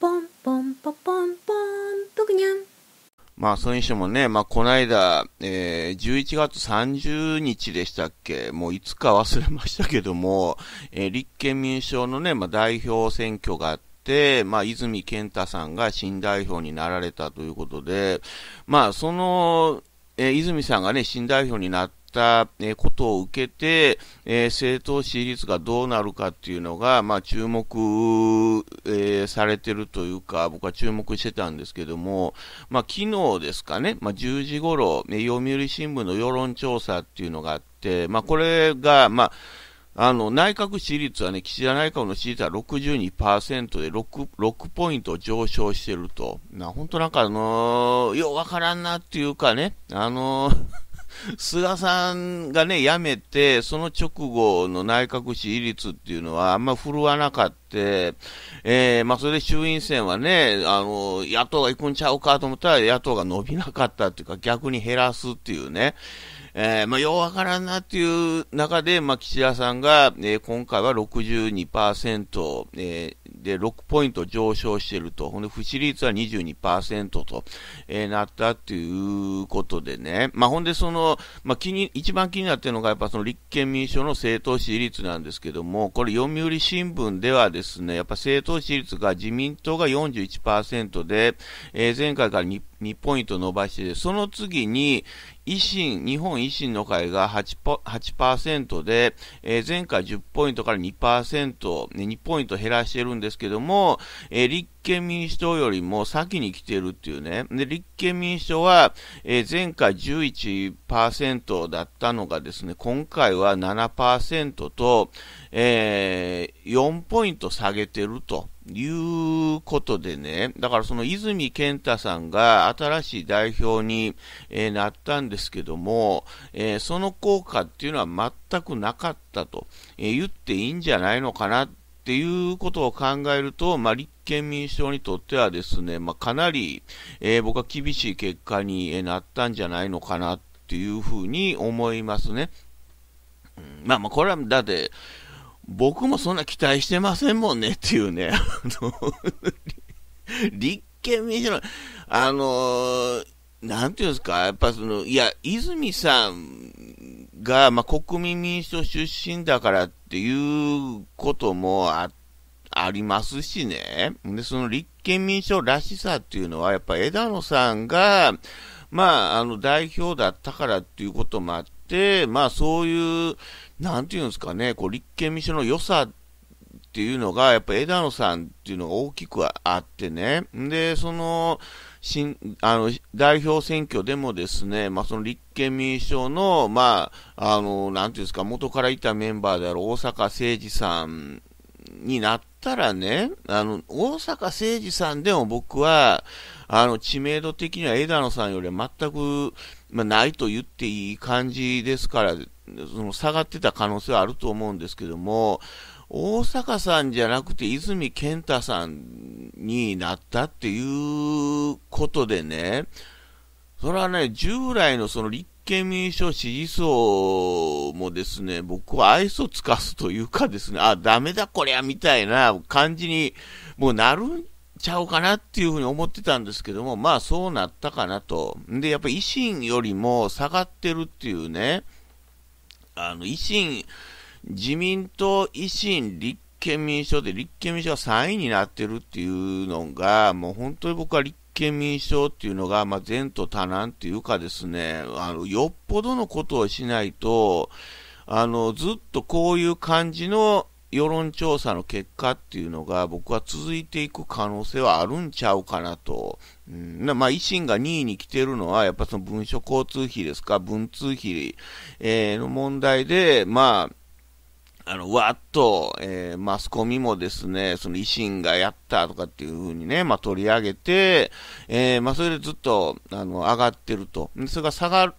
ポンポンポポンポンぷくにゃん。まあ、それにしてもね、まあ、この間、えー、11月30日でしたっけもういつか忘れましたけども、えー、立憲民主党のね、まあ、代表選挙があって、まあ、泉健太さんが新代表になられたということで、まあ、その、えー、泉さんがね、新代表になっったことを受けて、えー、政党支持率がどうなるかっていうのが、まあ、注目、えー、されてるというか、僕は注目してたんですけども、まあ、昨日ですかね、まあ、10時頃、ね、読売新聞の世論調査っていうのがあって、まあ、これが、まあ、あの、内閣支持率はね、岸田内閣の支持率は62%で6、6ポイント上昇してると。な、本当なんかあのー、ようわからんなっていうかね、あのー菅さんがね、辞めて、その直後の内閣支持率っていうのはあんま振るわなかった。えー、まあ、それで衆院選はね、あの、野党が行くんちゃうかと思ったら野党が伸びなかったっていうか逆に減らすっていうね。えー、まあ、ようわからんなっていう中で、まあ、岸田さんが、えー、今回は62%、えー、で6ポイント上昇していると、ほんで、不死率は22%と、えー、なったということでね、まあ、ほんで、その、まあ、気に、一番気になっているのが、やっぱその立憲民主党の政党支持率なんですけども、これ、読売新聞ではですね、やっぱ政党支持率が自民党が41%で、えー、前回から 2, 2ポイント伸ばして、その次に維新、日本維新の会が 8%, 8で、えー、前回10ポイントから2%、ね、2ポイント減らしてるんですけども、えー、立憲民主党よりも先に来てるっていうね。で、立憲民主党は、えー、前回11%だったのがですね、今回は7%と、えー、4ポイント下げてると。いうことでね、だからその泉健太さんが新しい代表に、えー、なったんですけども、えー、その効果っていうのは全くなかったと、えー、言っていいんじゃないのかなっていうことを考えると、まあ、立憲民主党にとってはですね、まあ、かなり、えー、僕は厳しい結果になったんじゃないのかなっていうふうに思いますね。まあまあ、これはだって、僕もそんな期待してませんもんねっていうね、あの、立憲民主の、あのー、なんていうんですか、やっぱその、いや、泉さんが、まあ、国民民主党出身だからっていうこともあありますしね。で、その立憲民主党らしさっていうのは、やっぱ枝野さんが、まあ、あの、代表だったからっていうこともあって、まあ、そういう、なんていうんですかね、こう、立憲民主党の良さっていうのが、やっぱ枝野さんっていうのが大きくあってね。で、その、新あの代表選挙でもですね、まあ、その立憲民主党の,、まあ、あのなんていうんですか元からいたメンバーである大阪誠二さんになったらね、あの大阪誠二さんでも僕はあの知名度的には枝野さんよりは全く、まあ、ないと言っていい感じですから、その下がってた可能性はあると思うんですけども、大阪さんじゃなくて泉健太さんになったっていうことでね、それはね、従来のその立憲民主党支持層もですね、僕は愛想つかすというかですね、あ、ダメだこりゃみたいな感じにもうなるんちゃうかなっていうふうに思ってたんですけども、まあそうなったかなと。で、やっぱり維新よりも下がってるっていうね、あの、維新、自民党、維新、立憲民主党で立憲民主党が3位になってるっていうのが、もう本当に僕は立憲民主党っていうのが、まあ、前途多難っていうかですね、あの、よっぽどのことをしないと、あの、ずっとこういう感じの世論調査の結果っていうのが僕は続いていく可能性はあるんちゃうかなと。うん、まあ、維新が2位に来てるのは、やっぱその文書交通費ですか、文通費、えー、の問題で、まあ、あの、わっと、えー、マスコミもですね、その維新がやったとかっていうふうにね、まあ、取り上げて、えー、まあ、それでずっと、あの、上がってると。それが下がる、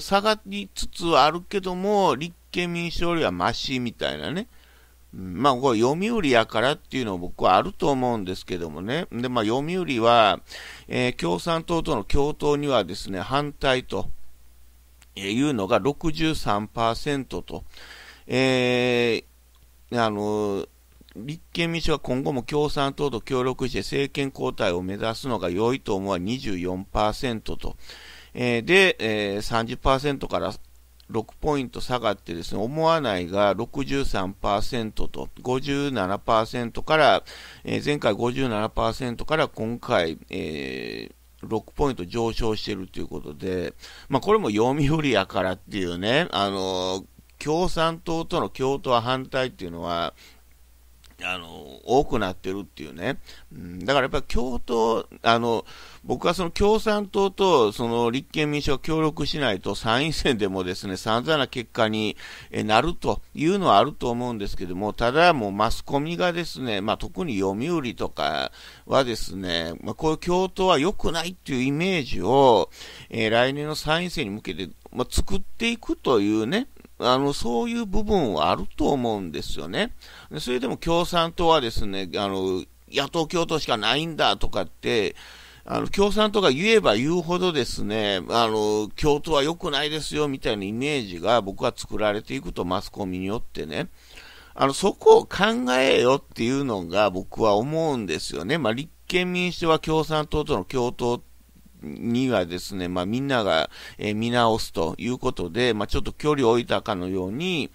下がりつつあるけども、立憲民主党よりはマシみたいなね。まあ、これ読売やからっていうのは僕はあると思うんですけどもね。で、まあ、読売は、えー、共産党との共闘にはですね、反対と、えいうのが63%と。えー、あの、立憲民主は今後も共産党と協力して政権交代を目指すのが良いと思うは24%と、えー、で、えー、30%から6ポイント下がってですね、思わないが63%と57%から、えー、前回57%から今回、えー、6ポイント上昇しているということで、まあ、これも読み売りやからっていうね、あのー、共産党との共闘反対っていうのは、あの多くなってるっていうね、だからやっぱり共闘あの、僕はその共産党とその立憲民主が協力しないと参院選でもですね散々な結果になるというのはあると思うんですけども、ただ、もうマスコミがですね、まあ、特に読売とかはですね、まあ、こういう共闘は良くないっていうイメージを、えー、来年の参院選に向けて、まあ、作っていくというね、あの、そういう部分はあると思うんですよね。それでも共産党はですね、あの、野党共闘しかないんだとかって、あの、共産党が言えば言うほどですね、あの、共闘は良くないですよ、みたいなイメージが僕は作られていくと、マスコミによってね。あの、そこを考えよっていうのが僕は思うんですよね。まあ、立憲民主党は共産党との共闘ってにはですね、まあ、みんなが、え見直すということで、まあ、ちょっと距離を置いたかのように、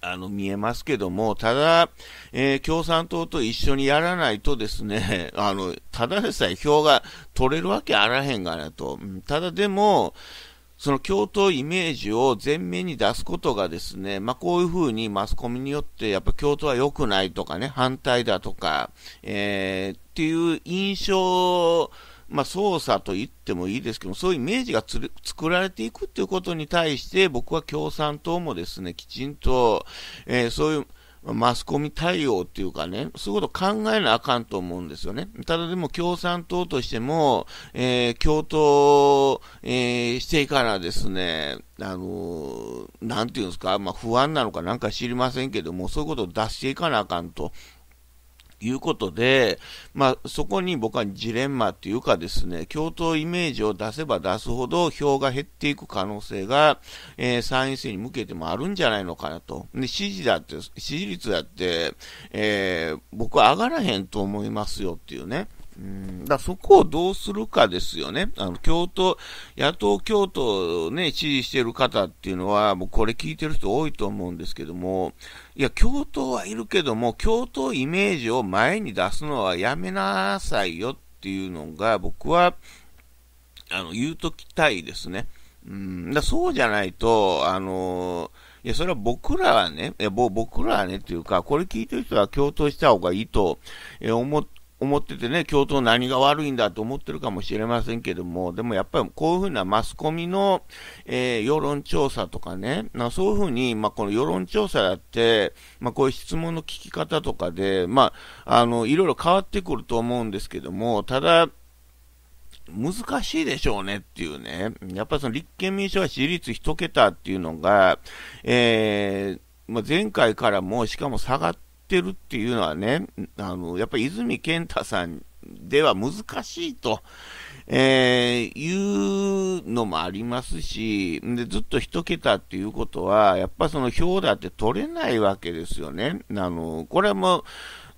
あの、見えますけども、ただ、えー、共産党と一緒にやらないとですね、あの、ただでさえ票が取れるわけあらへんがなと。ただでも、その共闘イメージを前面に出すことがですね、まあ、こういうふうにマスコミによってやっぱ共闘は良くないとかね、反対だとか、えー、っていう印象をまあ、操作と言ってもいいですけどそういうイメージがつる作られていくということに対して、僕は共産党もですね、きちんと、えー、そういう、マスコミ対応っていうかね、そういうこと考えなあかんと思うんですよね。ただでも共産党としても、えー、共闘、えー、していからですね、あのー、なんていうんですか、まあ不安なのかなんか知りませんけども、そういうことを出していかなあかんと。いうことで、まあ、そこに僕はジレンマというかですね、共闘イメージを出せば出すほど票が減っていく可能性が、えー、参院選に向けてもあるんじゃないのかなと。で、支持だって、支持率だって、えー、僕は上がらへんと思いますよっていうね。うん、だそこをどうするかですよね。あの、京都、野党京都をね、支持してる方っていうのは、もうこれ聞いてる人多いと思うんですけども、いや、京都はいるけども、京都イメージを前に出すのはやめなさいよっていうのが、僕は、あの、言うときたいですね。うん、だそうじゃないと、あのいや、それは僕らはね、いや僕らはねっていうか、これ聞いてる人は共闘した方がいいと思っ思っててね、京都何が悪いんだと思ってるかもしれませんけども、でもやっぱりこういうふうなマスコミの、えー、世論調査とかね、なそういうふうに、まあ、この世論調査やって、まあ、こういう質問の聞き方とかで、まあ、あの、いろいろ変わってくると思うんですけども、ただ、難しいでしょうねっていうね、やっぱりその立憲民主は支持率1桁っていうのが、えーまあ、前回からもしかも下がっってるっていうのはね、あのやっぱり泉健太さんでは難しいと、えー、いうのもありますしで、ずっと1桁っていうことは、やっぱその票だって取れないわけですよね。あのこれも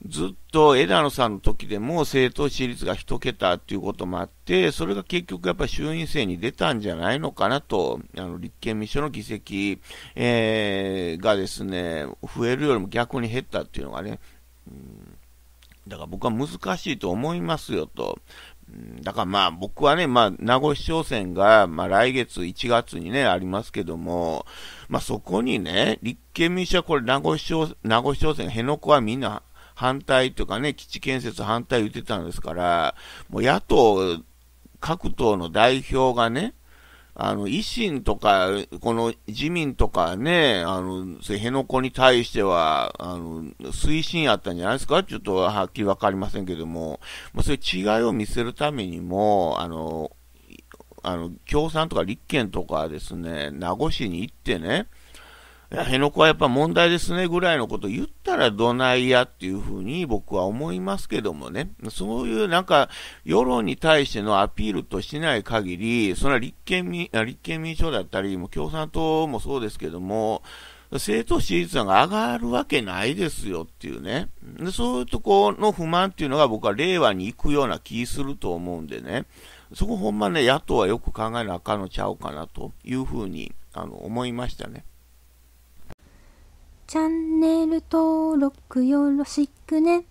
ずっと枝野さんの時でも政党支持率が1桁っていうこともあって、それが結局やっぱ衆院選に出たんじゃないのかなと、あの立憲民主党の議席、えー、がですね、増えるよりも逆に減ったっていうのがね、うん、だから僕は難しいと思いますよと。だからまあ僕はね、まあ名護市長選が、まあ来月1月にね、ありますけども、まあそこにね、立憲民主はこれ名護市長、名護市長選、辺野古はみんな反対とかね、基地建設反対言ってたんですから、もう野党、各党の代表がね、あの、維新とか、この自民とかね、あの、辺野古に対しては、あの、推進あったんじゃないですかちょっとはっきり分かりませんけども、もうそういう違いを見せるためにも、あの、あの、共産とか立憲とかですね、名護市に行ってね、いや、辺野古はやっぱ問題ですねぐらいのこと言ったらどないやっていうふうに僕は思いますけどもね、そういうなんか世論に対してのアピールとしない限り、それは立憲民立憲民主党だったり、も共産党もそうですけども、政党支持率が上がるわけないですよっていうねで、そういうとこの不満っていうのが僕は令和に行くような気すると思うんでね、そこほんまね、野党はよく考えなあかんのちゃうかなというふうにあの思いましたね。チャンネル登録よろしくね。